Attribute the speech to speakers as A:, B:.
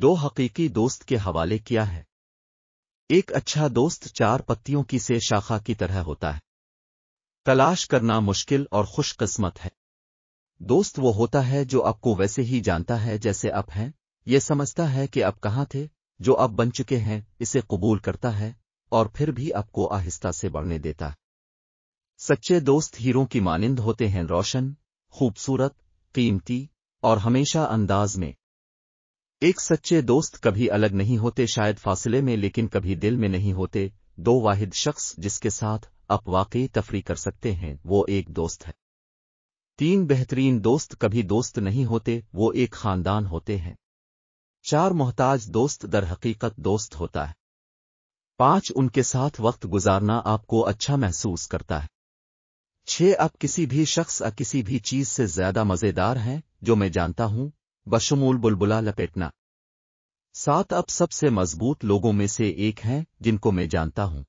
A: दो हकीकी दोस्त के हवाले किया है एक अच्छा दोस्त चार पत्तियों की से शाखा की तरह होता है तलाश करना मुश्किल और खुशकस्मत है दोस्त वो होता है जो आपको वैसे ही जानता है जैसे आप हैं ये समझता है कि आप कहाँ थे जो आप बन चुके हैं इसे कबूल करता है और फिर भी आपको आहिस्ता से बढ़ने देता है सच्चे दोस्त हीरों की मानिंद होते हैं रोशन खूबसूरत कीमती और हमेशा अंदाज में एक सच्चे दोस्त कभी अलग नहीं होते शायद फासिले में लेकिन कभी दिल में नहीं होते दो वाहिद शख्स जिसके साथ आप वाकई तफरी कर सकते हैं वो एक दोस्त है तीन बेहतरीन दोस्त कभी दोस्त नहीं होते वो एक खानदान होते हैं चार मोहताज दोस्त दर हकीकत दोस्त होता है पांच उनके साथ वक्त गुजारना आपको अच्छा महसूस करता है छह आप किसी भी शख्स या किसी भी चीज से ज्यादा मजेदार हैं जो मैं जानता हूं बशमूल बुलबुला लपेटना सात अब सबसे मजबूत लोगों में से एक हैं जिनको मैं जानता हूं